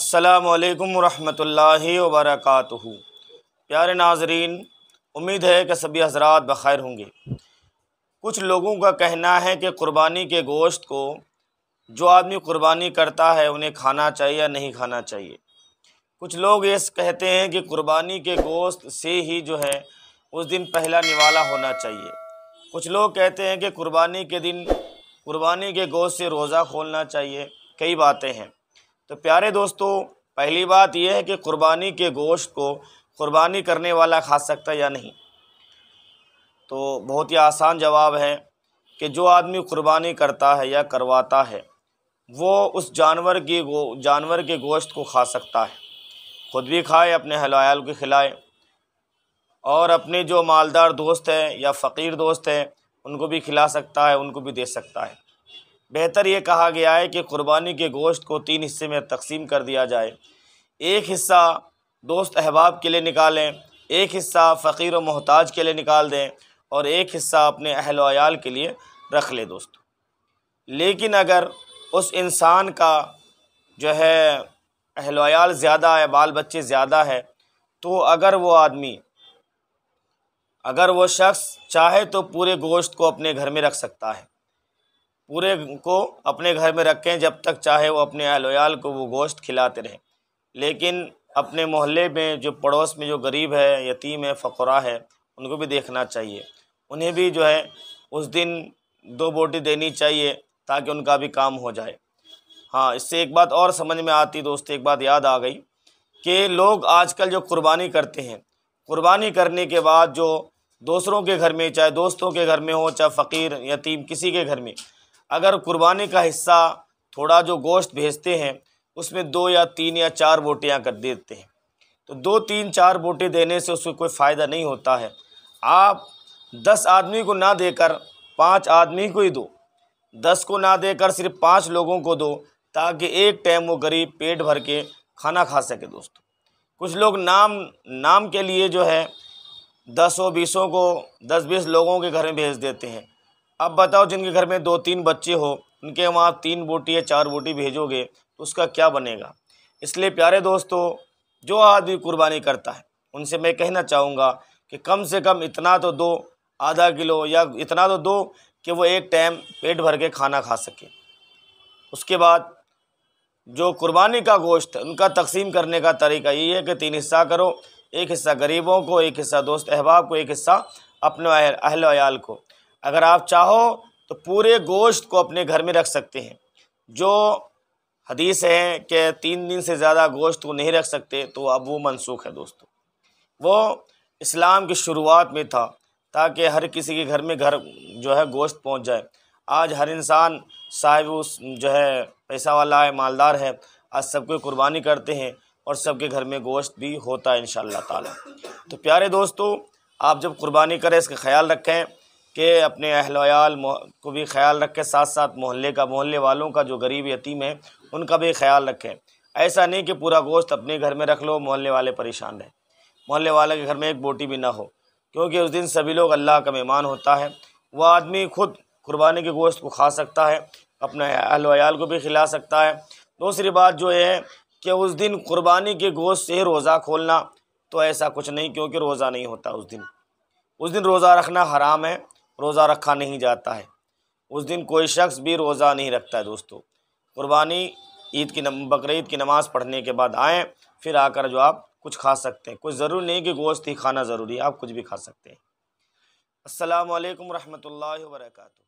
असलकम वरहमतुल्लाहि वरक प्यारे नाजरीन उम्मीद है कि सभी हजरात बखैर होंगे कुछ लोगों का कहना है कि कुर्बानी के गोश्त को जो आदमी कुर्बानी करता है उन्हें खाना चाहिए या नहीं खाना चाहिए कुछ लोग ये कहते हैं कि कुर्बानी के गोश्त से ही जो है उस दिन पहला निवाला होना चाहिए कुछ लोग कहते हैं कि कुर्बानी के दिन कुर्बानी के गोश्त से रोज़ा खोलना चाहिए कई बातें हैं तो प्यारे दोस्तों पहली बात यह है कि कुर्बानी के गोश्त को कुर्बानी करने वाला खा सकता है या नहीं तो बहुत ही आसान जवाब है कि जो आदमी क़ुरबानी करता है या करवाता है वो उस जानवर की गो जानवर के गोश्त को खा सकता है ख़ुद भी खाए अपने हलायाल को खिलाए और अपने जो मालदार दोस्त हैं या फ़कीर दोस्त हैं उनको भी खिला सकता है उनको भी दे सकता है बेहतर ये कहा गया है कि क़ुरबानी के गोश्त को तीन हिस्से में तकसीम कर दिया जाए एक हिस्सा दोस्त अहबाब के लिए निकालें एक हिस्सा फ़कीर व मोहताज के लिए निकाल दें और एक हिस्सा अपने अहल के लिए रख लें दोस्तों लेकिन अगर उस इंसान का जो है अहल ज़्यादा है बाल बच्चे ज़्यादा है तो अगर वो आदमी अगर वो शख्स चाहे तो पूरे गोश्त को अपने घर में रख सकता है पूरे को अपने घर में रखें जब तक चाहे वो अपने अहलोयाल को वो गोश्त खिलाते रहें लेकिन अपने मोहल्ले में जो पड़ोस में जो गरीब है यतीम है फ़करा है उनको भी देखना चाहिए उन्हें भी जो है उस दिन दो बोटी देनी चाहिए ताकि उनका भी काम हो जाए हाँ इससे एक बात और समझ में आती दोस्त एक बात याद आ गई कि लोग आजकल जो कुर्बानी करते हैं कुर्बानी करने के बाद जो दूसरों के घर में चाहे दोस्तों के घर में हो चाहे फ़कीर यतीम किसी के घर में अगर कुर्बानी का हिस्सा थोड़ा जो गोश्त भेजते हैं उसमें दो या तीन या चार बोटियाँ कर देते हैं तो दो तीन चार बोटे देने से उसको कोई फ़ायदा नहीं होता है आप दस आदमी को ना देकर पाँच आदमी को ही दो दस को ना देकर सिर्फ पाँच लोगों को दो ताकि एक टाइम वो गरीब पेट भर के खाना खा सके दोस्तों कुछ लोग नाम नाम के लिए जो है दसों बीसों को दस बीस लोगों के घर में भेज देते हैं अब बताओ जिनके घर में दो तीन बच्चे हो उनके वहाँ तीन बोटी या चार बोटी भेजोगे तो उसका क्या बनेगा इसलिए प्यारे दोस्तों जो आदमी कुर्बानी करता है उनसे मैं कहना चाहूँगा कि कम से कम इतना तो दो आधा किलो या इतना तो दो कि वो एक टाइम पेट भर के खाना खा सके उसके बाद जो कुर्बानी का गोश्त उनका तकसीम करने का तरीका ये है कि तीन हिस्सा करो एक हिस्सा गरीबों को एक हिस्सा दोस्त अहबाब को एक हिस्सा अपने अहल अयाल को अगर आप चाहो तो पूरे गोश्त को अपने घर में रख सकते हैं जो हदीस है कि तीन दिन से ज़्यादा गोश्त को नहीं रख सकते तो अब वो मनसूख है दोस्तों वो इस्लाम की शुरुआत में था ताकि हर किसी के घर में घर जो है गोश्त पहुंच जाए आज हर इंसान साहिब उस जो है पैसा वाला है मालदार है आज सबको कुर्बानी करते हैं और सबके घर में गोश्त भी होता है इन ताला तो प्यारे दोस्तों आप जब कुर्बानी करें इसका ख्याल रखें कि अपने अहलोयाल को भी ख्याल रखें साथ साथ मोहल्ले का मोहल्ले वालों का जो गरीब यतीम है उनका भी ख्याल रखें ऐसा नहीं कि पूरा गोश्त अपने घर में रख लो मोहल्ले वाले परेशान रहें मोहल्ले वाले के घर में एक बोटी भी ना हो क्योंकि उस दिन सभी लोग अल्लाह का मेहमान होता है वह आदमी खुद कुर्बानी के गोश्त को खा सकता है अपने अहलोयाल को भी खिला सकता है दूसरी बात जो है कि उस दिन कुर्बानी के गोश्त से रोज़ा खोलना तो ऐसा कुछ नहीं क्योंकि रोज़ा नहीं होता उस दिन उस दिन रोज़ा रखना हराम है रोज़ा रखा नहीं जाता है उस दिन कोई शख्स भी रोज़ा नहीं रखता है दोस्तों कुर्बानी ईद की बकर की नमाज़ पढ़ने के बाद आएँ फिर आकर जो आप कुछ खा सकते हैं कुछ ज़रूरी नहीं कि गोश्त ही खाना ज़रूरी है आप कुछ भी खा सकते हैं असलकम वरहमल वर्का